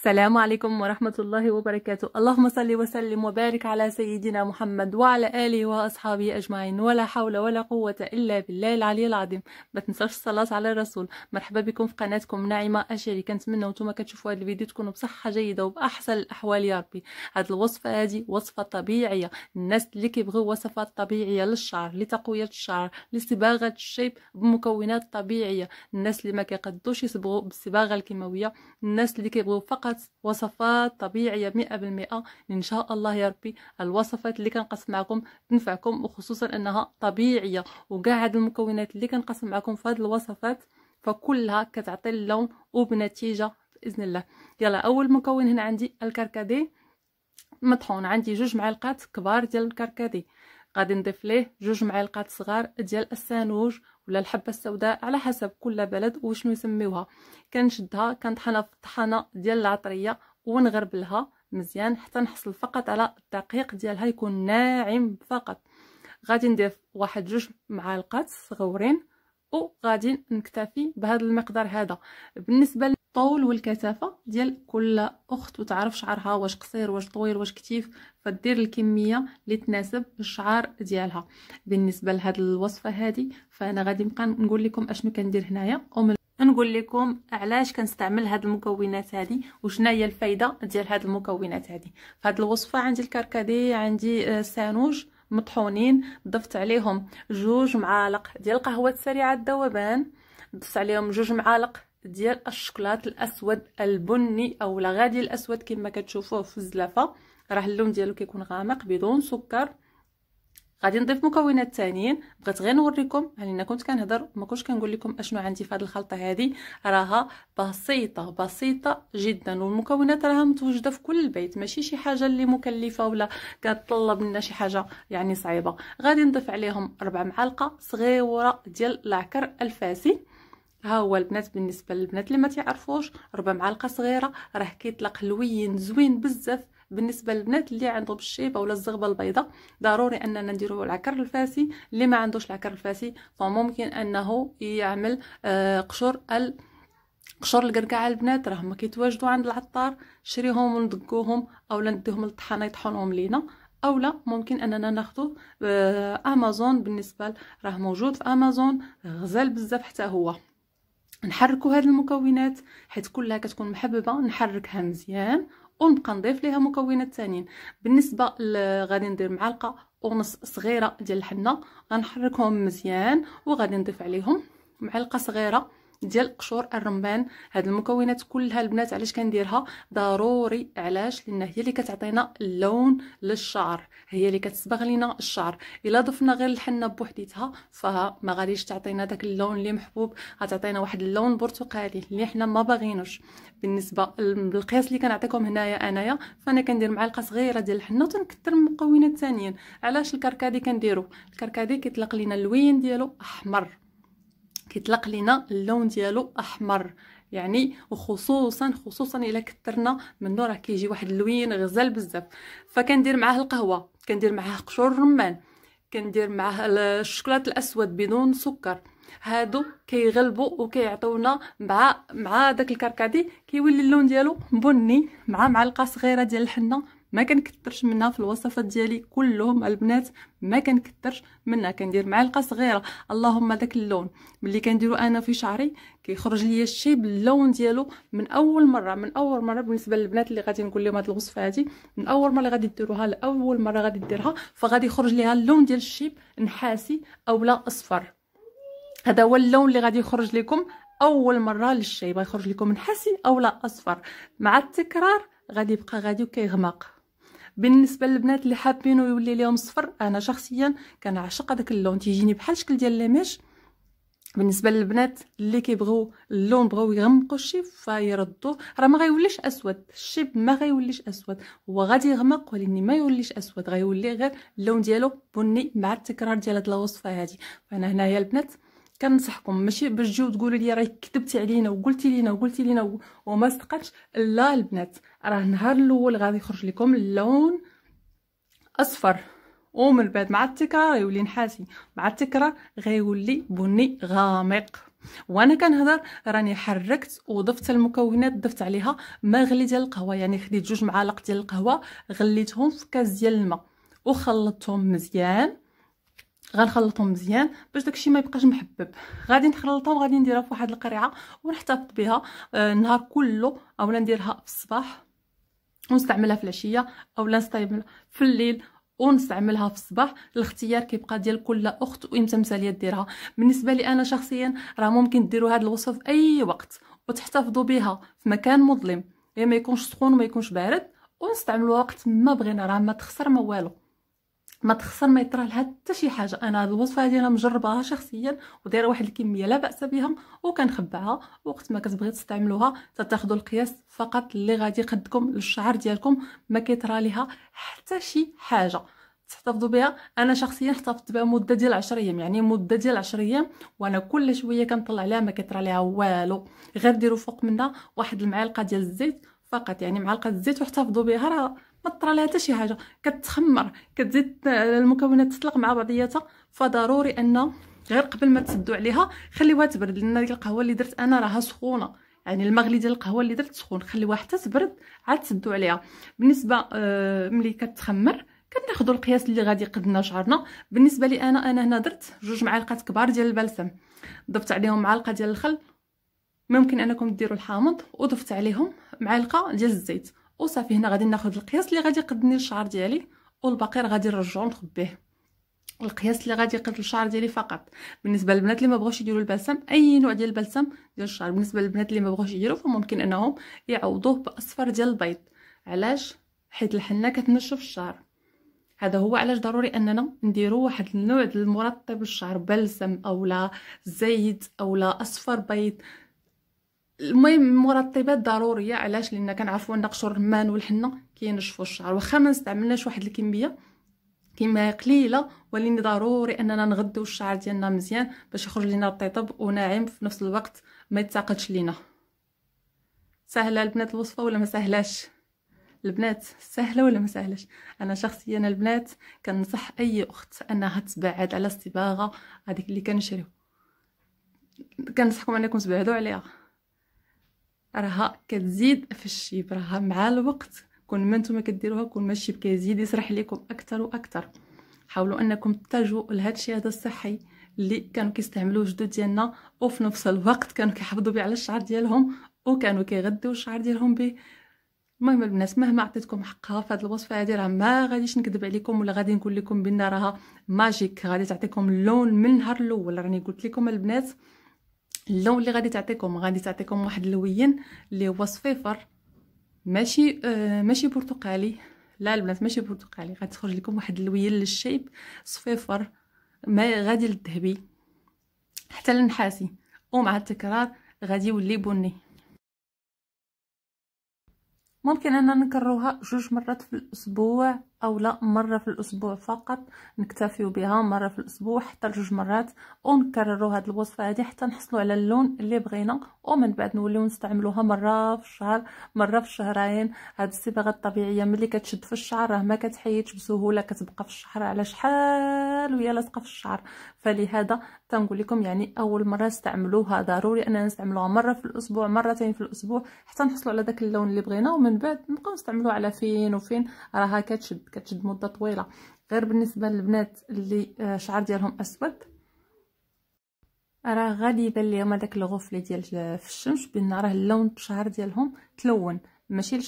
السلام عليكم ورحمة الله وبركاته اللهم صل وسلم وبارك على سيدنا محمد وعلى آله وأصحابه أجمعين ولا حول ولا قوة إلا بالله العلي العظيم ما تنساش الصلاة على الرسول مرحبا بكم في قناتكم ناعمة أشري كنتمنى وانتم كتشوفوا هذا الفيديو تكونوا بصحة جيدة وبأحسن الأحوال يا ربي هاد الوصفة هادي وصفة طبيعية الناس اللي كيبغيو وصفات طبيعية للشعر لتقوية الشعر لصباغة الشيب بمكونات طبيعية الناس اللي ما كيقدوش يصبغوا بالصباغة الكيماوية الناس اللي كيبغيو فقط فقط وصفات طبيعية مئة بالمئة إن شاء الله يا ربي الوصفات اللي كنقسم معكم تنفعكم وخصوصا أنها طبيعية وكاع هاد المكونات اللي كنقسم معكم في هاد الوصفات فكلها كتعطي اللون وبنتيجة بإذن الله يلا أول مكون هنا عندي الكركدي مطحون عندي جوج معلقات كبار ديال الكركدي غادي نضيف ليه جوج معلقات صغار ديال السانوج ولا الحبه السوداء على حسب كل بلد وشنو يسميوها كنشدها كنطحنها في الطحانه ديال العطريه ونغربلها مزيان حتى نحصل فقط على الدقيق ديالها يكون ناعم فقط غادي ندير واحد جوج معالقات صغورين وغادي نكتفي بهذا المقدار هذا بالنسبه للطول والكثافه ديال كل اخت وتعرف شعرها واش قصير واش طويل واش كتيف فدير الكميه اللي تناسب الشعر ديالها بالنسبه لهاد الوصفه هذه فانا غادي نبقى نقول لكم اشنو كندير هنايا نقول لكم علاش كنستعمل هاد المكونات هادي وشنا هي الفايده ديال هاد المكونات هادي فهاد الوصفه عندي الكركديه عندي آه، سانوج مطحونين ضفت عليهم جوج معالق ديال القهوه السريعه الذوبان ضفت عليهم جوج معالق ديال الشوكولات الاسود البني او الغادي الاسود كما كتشوفوه في الزلافه راه اللون ديالو كيكون غامق بدون سكر غادي نضيف مكونات ثانيين بغيت غير نوريكم يعني انا كنت كنهضر ما كنتش كنقول لكم اشنو عندي في هذه الخلطه هذه راها بسيطه بسيطه جدا والمكونات راها متوجده في كل البيت ماشي شي حاجه اللي مكلفه ولا كتطلب منا شي حاجه يعني صعيبه غادي نضيف عليهم ربع معالق صغيره ديال العكر الفاسي ها هو البنات بالنسبه للبنات اللي ما تعرفوش ربع معلقه صغيره راه كيطلق لوين زوين بزاف بالنسبه للبنات اللي عندهم الشيبه ولا الزغبه البيضاء ضروري اننا نديروا العكر الفاسي اللي ما عندوش العكر الفاسي فممكن انه يعمل آه، قشور ال قشور القرقعه البنات ما كيتواجدوا عند العطار شريهم وندقوهم اولا نديهم للطحانه يطحنوهم لينا اولا ممكن اننا ناخذو آه، امازون بالنسبه راه موجود في امازون غزال بزاف حتى هو نحركوا هاد المكونات حيت كلها كتكون محببه نحركها مزيان ونبقى نضيف ليها مكونات ثانيين بالنسبه غادي ندير معلقه ونص صغيره ديال الحنه غنحركهم مزيان وغادي نضيف عليهم معلقه صغيره ديال قشور الرمان هاد المكونات كلها البنات علاش كنديرها ضروري علاش لان هي اللي كتعطينا اللون للشعر هي اللي كتصبغ لينا الشعر الا ضفنا غير الحنه بوحديتها ما غاديش تعطينا داك اللون اللي محبوب غتعطينا واحد اللون برتقالي اللي حنا ما باغينوش بالنسبه للقياس اللي كنعطيكم هنايا انايا فانا كندير معلقه صغيره ديال الحنه وتنكثر المكونات ثانيين علاش الكركادي كنديرو الكركادي كيطلق لينا اللوين ديالو احمر كيطلق لينا اللون ديالو احمر يعني وخصوصا خصوصا الا كثرنا منه راه كيجي واحد اللوين غزال بزاف فكندير معاه القهوه كندير معاه قشور الرمان كندير معاه الشوكولاته الاسود بدون سكر هادو كيغلبوا وكيعطيونا مع مع داك الكركدي كيولي اللون ديالو بني مع معلقه صغيره ديال الحنه ما كنكثرش منها في الوصفات ديالي كلهم البنات ما كنكثرش منها كندير معلقه صغيره اللهم داك اللون ملي كنديرو انا في شعري كيخرج ليا الشيء باللون ديالو من اول مره من اول مره بالنسبه للبنات اللي غادي نقول لهم هذه الوصفه هذه من اول مره غادي ديروها لاول مره غادي ديرها فغادي يخرج ليها اللون ديال الشيب نحاسي اولا اصفر هذا هو اللون اللي غادي يخرج لكم اول مره للشيب يخرج لكم نحاسي اولا اصفر مع التكرار غادي يبقى غادي وكيغمق بالنسبه للبنات اللي حابينو يولي ليهم صفر انا شخصيا كنعشق هذاك اللون تيجيني بحال شكل ديال ليميش بالنسبه للبنات اللي كيبغيو اللون بغاو يغمقوا الشيب فيردوه راه ما غيوليش اسود الشيب ما غيوليش اسود هو غادي يغمق ولكن ما يوليش اسود غيولي غير اللون ديالو بني مع التكرار ديال هاد الوصفه هادي فانا هنايا البنات كنصحكم ماشي باش تجيو تقولوا لي راك كذبتي علينا وقلتي لينا وقلتي لينا وما صدقتش لا البنات راه النهار الاول غادي يخرج لكم اللون اصفر ومن بعد مع التكرار يولي نحاسي مع التكرار غيولي بني غامق وانا كنهضر راني حركت وضفت المكونات ضفت عليها ما غلي ديال القهوه يعني خديت جوج معالق ديال القهوه غليتهم في كاس ديال الماء وخلطتهم مزيان غنخلطهم مزيان باش داكشي ما يبقاش محبب غادي نخلطها وغادي نديرها في واحد القريعه ونحتفظ بها آه، النهار كله اولا نديرها في الصباح ونستعملها في العشيه اولا نستعملها في الليل ونستعملها في الصباح الاختيار كيبقى ديال كل اخت وامتى مساليه ديرها بالنسبه لي انا شخصيا راه ممكن ديروا هذا الوصفه اي وقت وتحتفظوا بها في مكان مظلم يا إيه، ما يكونش سخون وما يكونش بارد ونستعملوها وقت ما بغينا راه ما تخسر ما والو ما تخسر ما يطرى لها حتى شي حاجه انا هاد الوصفه هادي انا مجرباها شخصيا ودايره واحد الكميه لا باس بها وكنخبعها وقت ما كتبغي تستعملوها تتاخذوا القياس فقط اللي غادي قدكم للشعر ديالكم ما كيطرى لها حتى شي حاجه تحتفظوا بها انا شخصيا احتفظت بها مده ديال 10 ايام يعني مده ديال 10 ايام وانا كل شويه كنطلع عليها ما كيطرى لها والو غير ديروا فوق منها واحد المعلقه ديال الزيت فقط يعني معلقه الزيت واحتفظوا بها راه ما طرا لها حتى شي حاجه كتخمر كتزيد آه، المكونات تطلق مع بعضياتها فضروري ان غير قبل ما تسدو عليها خليوها تبرد لان ديك القهوه اللي درت انا راها سخونه يعني المغلي ديال القهوه اللي درت سخون خليوها حتى تبرد عاد تسدو عليها بالنسبه آه، ملي كتخمر كناخذوا القياس اللي غادي يقدنا شعرنا بالنسبه لي انا انا هنا درت جوج معالق كبار ديال البلسم ضفت عليهم معلقه ديال الخل ممكن انكم ديروا الحامض وضفت عليهم معلقه ديال الزيت وصافي هنا غادي ناخذ القياس اللي غادي يقدني الشعر ديالي والباقي غادي نرجعو نخبيه القياس اللي غادي يقد الشعر ديالي فقط بالنسبه للبنات اللي ما بغاوش يديروا البلسم اي نوع ديال البلسم ديال الشعر بالنسبه للبنات اللي ما بغاوش يديروا فممكن انهم يعوضوه باصفر ديال البيض علاش حيت الحنه كتنشف الشعر هذا هو علاش ضروري اننا نديروا واحد النوع ديال المرطب للشعر بلسم اولا زيت اولا اصفر بيض المهم المرطبات ضروريه علاش لان كنعرفوا ان قشر الرمان والحنه كينشفوا الشعر واخا ما استعملناش واحد الكميه كما قليله ولكن ضروري اننا نغذوا الشعر ديالنا مزيان باش يخرج لنا رطيطب وناعم في نفس الوقت ما يتساقطش لينا سهله البنات الوصفه ولا ما سهلاش البنات سهله ولا ما سهلاش انا شخصيا البنات كنصح اي اخت انها تبعد على الصباغه هذيك اللي كنشريو كنصحكم انكم تبعدوا عليها راها كتزيد في الشيب راها مع الوقت كون ما نتوما كديروها كون ما الشيب كيزيد يسرح لكم اكثر واكثر حاولوا انكم تتجهوا لهذا الشيء هذا الصحي اللي كانوا كيستعملوه جدود ديالنا وفي نفس الوقت كانوا كيحافظوا به على الشعر ديالهم وكانوا كيغذوا الشعر ديالهم به المهم البنات مهما عطيتكم حقها في هذه الوصفه هذه راه ما غاديش نكذب عليكم ولا غادي نقول لكم بان راها ماجيك غادي تعطيكم اللون من نهار الاول راني قلت لكم البنات اللون اللي غادي تعطيكم غادي تعطيكم واحد اللون اللي هو صفيفر ماشي آه ماشي برتقالي لا البنات ماشي برتقالي غادي تخرج لكم واحد اللون للشيب صفيفر ما غادي للذهبي حتى للنحاسي ومع التكرار غادي يولي بني ممكن اننا نكروها جوج مرات في الاسبوع او لا مره في الاسبوع فقط نكتفيو بها مره في الاسبوع حتى لجوج مرات ونكرروا هذه الوصفه هذه حتى نحصلوا على اللون اللي بغينا ومن بعد نوليو نستعملوها مره في الشهر مره في الشهرين هذه الصباغه الطبيعيه ملي كتشد في الشعر راه ما كتحيدش بسهوله كتبقى في الشعر على شحال وهي لاصقه في الشعر فلهذا تنقول لكم يعني اول مره استعملوها ضروري اننا نستعملوها مره في الاسبوع مرتين في الاسبوع حتى نحصلوا على داك اللون اللي بغينا ومن بعد نبقاو نستعملوها على فين وفين راها كتشد كتشد مده طويله غير بالنسبه للبنات اللي آه، شعر ديالهم اسود راه غادي يبان ليهم هذاك الغفله ديال آه، في الشمس بان راه اللون الشعر ديالهم تلون ماشي